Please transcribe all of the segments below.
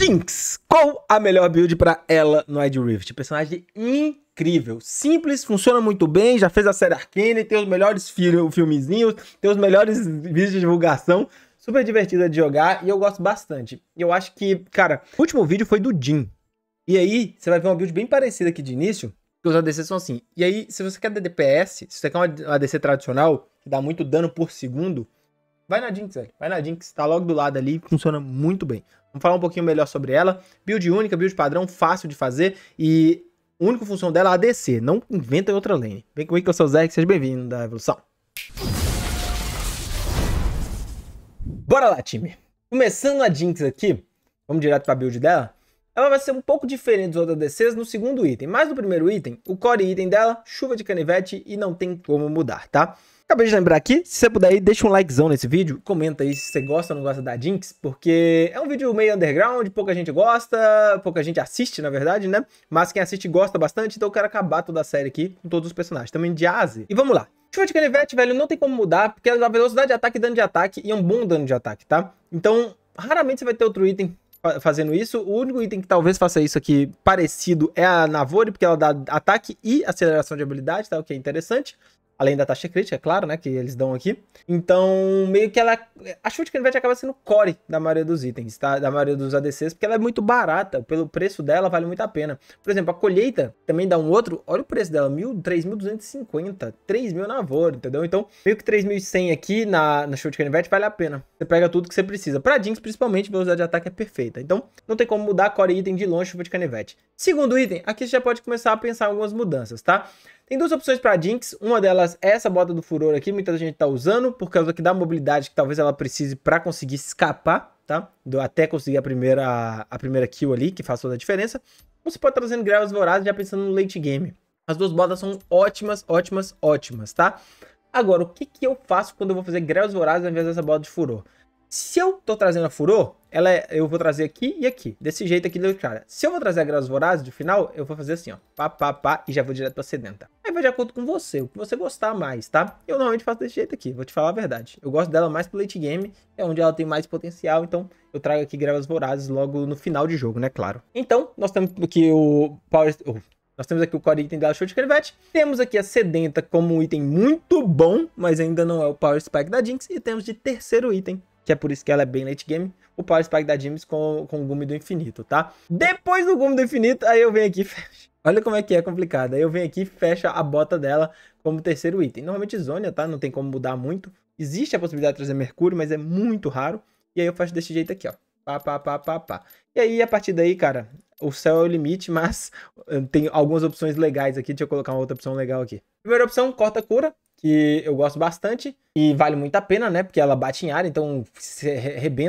Tinks, qual a melhor build para ela no Ed Rift? Personagem incrível, simples, funciona muito bem, já fez a série Arcane, tem os melhores filmezinhos, tem os melhores vídeos de divulgação, super divertida de jogar e eu gosto bastante. Eu acho que, cara, o último vídeo foi do Jin. E aí, você vai ver uma build bem parecida aqui de início, que os ADCs são assim. E aí, se você quer DPS, se você quer uma ADC tradicional, que dá muito dano por segundo, vai na Jinx, velho. Vai na Jinx, tá logo do lado ali, funciona muito bem. Vamos falar um pouquinho melhor sobre ela. Build única, build padrão, fácil de fazer e a única função dela é ADC, não inventa outra lane. Vem comigo que eu sou o Zé, seja bem-vindo da evolução. Bora lá, time. Começando a Jinx aqui, vamos direto para a build dela. Ela vai ser um pouco diferente dos outros ADCs no segundo item, mas no primeiro item, o core item dela, chuva de canivete e não tem como mudar, tá? Acabei de lembrar aqui, se você puder aí, deixa um likezão nesse vídeo, comenta aí se você gosta ou não gosta da Jinx, porque é um vídeo meio underground, pouca gente gosta, pouca gente assiste, na verdade, né? Mas quem assiste gosta bastante, então eu quero acabar toda a série aqui com todos os personagens, também de Aze. E vamos lá. Chuva de canivete, velho, não tem como mudar, porque a velocidade de ataque e dano de ataque, e é um bom dano de ataque, tá? Então, raramente você vai ter outro item fazendo isso. O único item que talvez faça isso aqui parecido é a Navori, porque ela dá ataque e aceleração de habilidade, tá? O que é interessante além da taxa crítica, é claro, né, que eles dão aqui. Então, meio que ela, a Chute Canivete acaba sendo core da maioria dos itens, tá? Da maioria dos ADCs, porque ela é muito barata, pelo preço dela vale muito a pena. Por exemplo, a colheita também dá um outro, olha o preço dela, 3.250, 3.000 na Vor, entendeu? Então, meio que 3.100 aqui na, na Chute Canivete vale a pena. Você pega tudo que você precisa. Pra Jinx, principalmente, velocidade de ataque é perfeita. Então, não tem como mudar core item de longe Chute Canivete. Segundo item, aqui você já pode começar a pensar em algumas mudanças, tá? Tem duas opções para Jinx. Uma delas é essa bota do furor aqui, muita gente tá usando por causa que dá mobilidade que talvez ela precise para conseguir escapar, tá? Até conseguir a primeira a primeira kill ali, que faz toda a diferença. Você pode estar trazendo Graves Vorazes já pensando no late game. As duas botas são ótimas, ótimas, ótimas, tá? Agora, o que, que eu faço quando eu vou fazer Graves Vorazes ao invés dessa bota de furor? Se eu tô trazendo a furor, ela é, eu vou trazer aqui e aqui, desse jeito aqui do cara. Se eu vou trazer a Graus Vorazes de final, eu vou fazer assim, ó, pá, pá, pá, e já vou direto pra sedenta. Aí vai de acordo com você, o que você gostar mais, tá? Eu normalmente faço desse jeito aqui, vou te falar a verdade. Eu gosto dela mais pro late game, é onde ela tem mais potencial, então eu trago aqui gravas vorazes logo no final de jogo, né, claro. Então, nós temos aqui o Power... Oh, nós temos aqui o core item dela, Show de Crevette. Temos aqui a Sedenta como um item muito bom, mas ainda não é o Power Spike da Jinx. E temos de terceiro item que é por isso que ela é bem late game, o Power Spike da James com, com o Gume do Infinito, tá? Depois do Gume do Infinito, aí eu venho aqui e fecho. Olha como é que é complicado. Aí eu venho aqui e fecho a bota dela como terceiro item. Normalmente Zônia, tá? Não tem como mudar muito. Existe a possibilidade de trazer Mercúrio, mas é muito raro. E aí eu faço desse jeito aqui, ó. Pá, pá, pá, pá, pá. E aí, a partir daí, cara, o céu é o limite, mas tem algumas opções legais aqui. Deixa eu colocar uma outra opção legal aqui. Primeira opção, corta a cura que eu gosto bastante e vale muito a pena, né? Porque ela bate em área, então se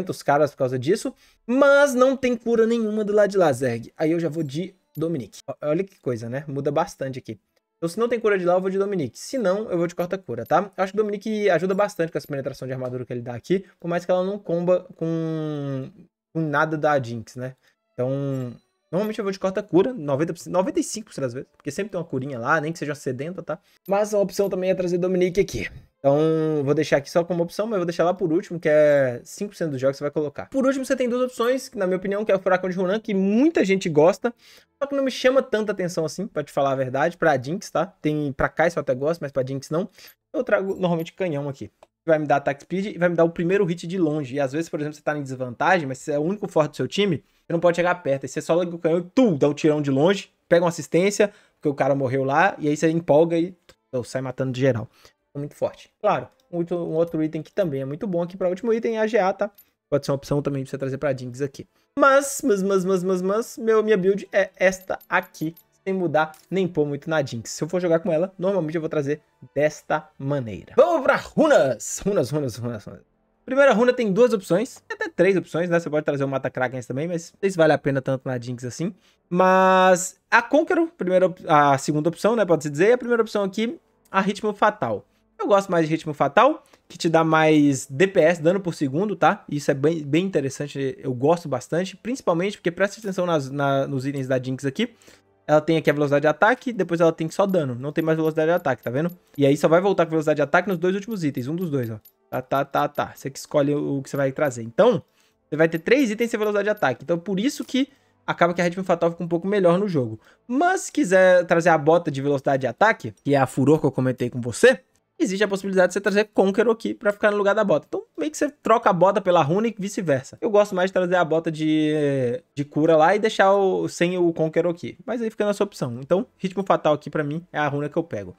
os caras por causa disso. Mas não tem cura nenhuma do lado de Zerg. Aí eu já vou de Dominique. Olha que coisa, né? Muda bastante aqui. Então, se não tem cura de lá, eu vou de Dominique. Se não, eu vou de corta-cura, tá? Eu acho que o Dominique ajuda bastante com essa penetração de armadura que ele dá aqui, por mais que ela não comba com, com nada da Jinx, né? Então, Normalmente eu vou de corta-cura, 90%, 95% das vezes, porque sempre tem uma curinha lá, nem que seja sedenta, tá? Mas a opção também é trazer Dominique aqui. Então, vou deixar aqui só como opção, mas vou deixar lá por último, que é 5% dos jogos que você vai colocar. Por último, você tem duas opções, que na minha opinião, que é o Furacão de Ronan, que muita gente gosta, só que não me chama tanta atenção assim, para te falar a verdade, pra Jinx, tá? Tem pra Kai eu até gosto, mas pra Jinx não. Eu trago normalmente canhão aqui vai me dar attack speed e vai me dar o primeiro hit de longe. E às vezes, por exemplo, você tá em desvantagem, mas você é o único forte do seu time, você não pode chegar perto. Aí você só liga o canhão e tu, dá o um tirão de longe, pega uma assistência, porque o cara morreu lá, e aí você empolga e tu, sai matando de geral. muito forte. Claro, muito, um outro item que também é muito bom aqui para último item é a GA, tá? Pode ser uma opção também pra você trazer pra Jinx aqui. Mas, mas, mas, mas, mas, mas, meu, minha build é esta aqui, sem mudar nem pôr muito na Jinx. Se eu for jogar com ela, normalmente eu vou trazer desta maneira. Vamos para runas! Runas, runas, runas, runas. Primeira runa tem duas opções, até três opções, né? Você pode trazer o Mata Kraken também, mas não se vale a pena tanto na Jinx assim. Mas a Conqueror, primeira, a segunda opção, né? Pode-se dizer. E a primeira opção aqui, a Ritmo Fatal. Eu gosto mais de Ritmo Fatal, que te dá mais DPS, dano por segundo, tá? Isso é bem, bem interessante, eu gosto bastante. Principalmente porque presta atenção nas, na, nos itens da Jinx aqui ela tem aqui a velocidade de ataque, depois ela tem só dano. Não tem mais velocidade de ataque, tá vendo? E aí só vai voltar com velocidade de ataque nos dois últimos itens, um dos dois, ó. Tá, tá, tá, tá. Você que escolhe o que você vai trazer. Então, você vai ter três itens sem velocidade de ataque. Então, por isso que acaba que a Redfin Fatal fica um pouco melhor no jogo. Mas se quiser trazer a bota de velocidade de ataque, que é a Furor que eu comentei com você, existe a possibilidade de você trazer Conqueror aqui para ficar no lugar da bota. Então, meio que você troca a bota pela runa e vice-versa. Eu gosto mais de trazer a bota de, de cura lá e deixar o, sem o Conqueror aqui. Mas aí fica na sua opção. Então, Ritmo Fatal aqui para mim é a runa que eu pego.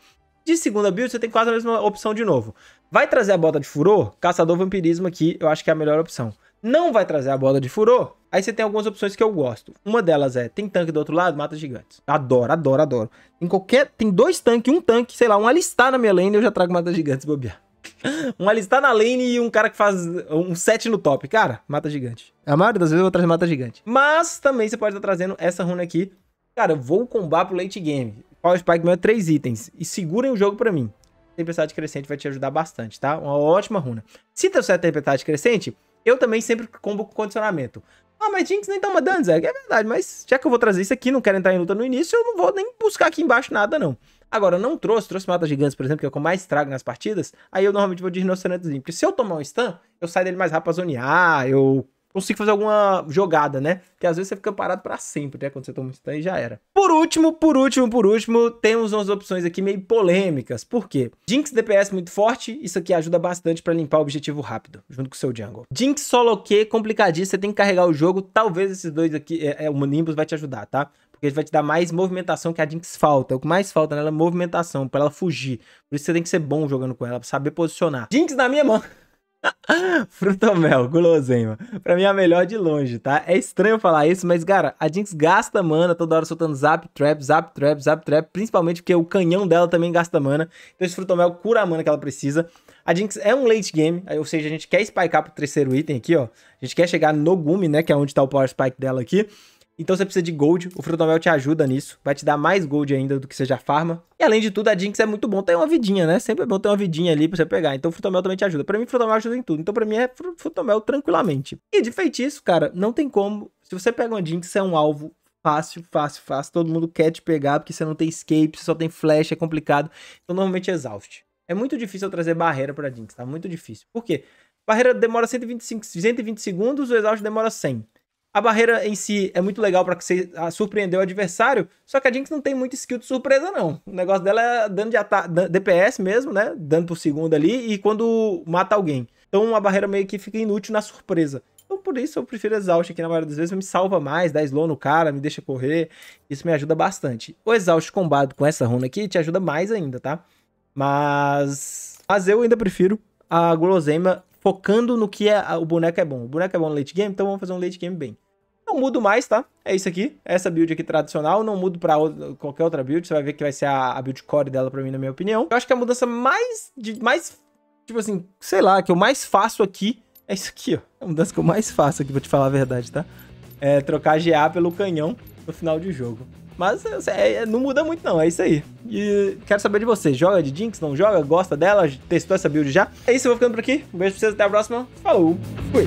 De segunda build, você tem quase a mesma opção de novo. Vai trazer a bota de furor? Caçador Vampirismo aqui, eu acho que é a melhor opção. Não vai trazer a bota de furor? Aí você tem algumas opções que eu gosto. Uma delas é, tem tanque do outro lado? Mata gigantes. Adoro, adoro, adoro. Em qualquer... Tem dois tanques, um tanque, sei lá, um alistar na minha lane, eu já trago mata gigantes bobear um alistar na lane e um cara que faz um set no top. Cara, mata gigante. A maioria das vezes eu vou trazer mata gigante. Mas também você pode estar tá trazendo essa runa aqui. Cara, eu vou combar pro late game. Power Spike meu é três itens. E segurem o jogo pra mim. Tempestade Crescente vai te ajudar bastante, tá? Uma ótima runa. Se a é Tempestade Crescente, eu também sempre combo com condicionamento. Ah, mas Jinx nem toma tá dano, Zé. É verdade, mas já que eu vou trazer isso aqui, não quero entrar em luta no início, eu não vou nem buscar aqui embaixo nada, não. Agora, não trouxe, trouxe matas gigantes, por exemplo, que é o que eu mais trago nas partidas, aí eu normalmente vou de rinocerantezinho. Porque se eu tomar um stun, eu saio dele mais rápido pra zonear, eu consigo fazer alguma jogada, né? Porque às vezes você fica parado para sempre, né? Quando você toma um stun e já era. Por último, por último, por último, temos umas opções aqui meio polêmicas. Por quê? Jinx DPS muito forte, isso aqui ajuda bastante para limpar o objetivo rápido, junto com o seu jungle. Jinx solo Q, complicadíssimo, você tem que carregar o jogo, talvez esses dois aqui, é, é o Nimbus vai te ajudar, tá? porque ele vai te dar mais movimentação que a Jinx falta. É o que mais falta nela é movimentação, para ela fugir. Por isso você tem que ser bom jogando com ela, pra saber posicionar. Jinx na minha mão. Frutomel, guloseima. Pra mim é a melhor de longe, tá? É estranho falar isso, mas, cara, a Jinx gasta mana toda hora soltando zap trap, zap trap, zap trap, principalmente porque o canhão dela também gasta mana. Então esse Frutomel cura a mana que ela precisa. A Jinx é um late game, ou seja, a gente quer spikear pro terceiro item aqui, ó. A gente quer chegar no Gumi, né, que é onde tá o power spike dela aqui. Então você precisa de gold, o frutomel te ajuda nisso, vai te dar mais gold ainda do que você já farma. E além de tudo, a Jinx é muito bom ter uma vidinha, né? Sempre é bom ter uma vidinha ali pra você pegar. Então o Frutomel também te ajuda. Pra mim, o Frutomel ajuda em tudo. Então pra mim é Frutomel tranquilamente. E de feitiço, cara, não tem como. Se você pega uma Jinx, é um alvo fácil, fácil, fácil. Todo mundo quer te pegar porque você não tem escape, você só tem flash, é complicado. Então normalmente é exaust. É muito difícil eu trazer barreira pra Jinx, tá? Muito difícil. Por quê? Barreira demora 125, 120 segundos, o exaust demora 100. A barreira em si é muito legal para você ah, surpreender o adversário, só que a Jinx não tem muito skill de surpresa, não. O negócio dela é dano de DPS mesmo, né? dando por segundo ali, e quando mata alguém. Então a barreira meio que fica inútil na surpresa. Então por isso eu prefiro Exaust aqui na maioria das vezes, me salva mais, dá slow no cara, me deixa correr. Isso me ajuda bastante. O Exaust combado com essa runa aqui te ajuda mais ainda, tá? Mas... Mas eu ainda prefiro a Guloseima focando no que é, o boneco é bom. O boneco é bom no late game, então vamos fazer um late game bem. Não mudo mais, tá? É isso aqui, essa build aqui tradicional, não mudo pra outra, qualquer outra build, você vai ver que vai ser a, a, build core dela pra mim, na minha opinião. Eu acho que a mudança mais, de, mais, tipo assim, sei lá, que eu mais faço aqui é isso aqui, ó. a mudança que eu mais faço aqui, pra te falar a verdade, tá? É trocar GA pelo canhão no final de jogo. Mas é, é, não muda muito não, é isso aí. E quero saber de vocês, joga de Jinx, não joga? Gosta dela? Testou essa build já? É isso, eu vou ficando por aqui. Um beijo pra vocês, até a próxima. Falou, fui!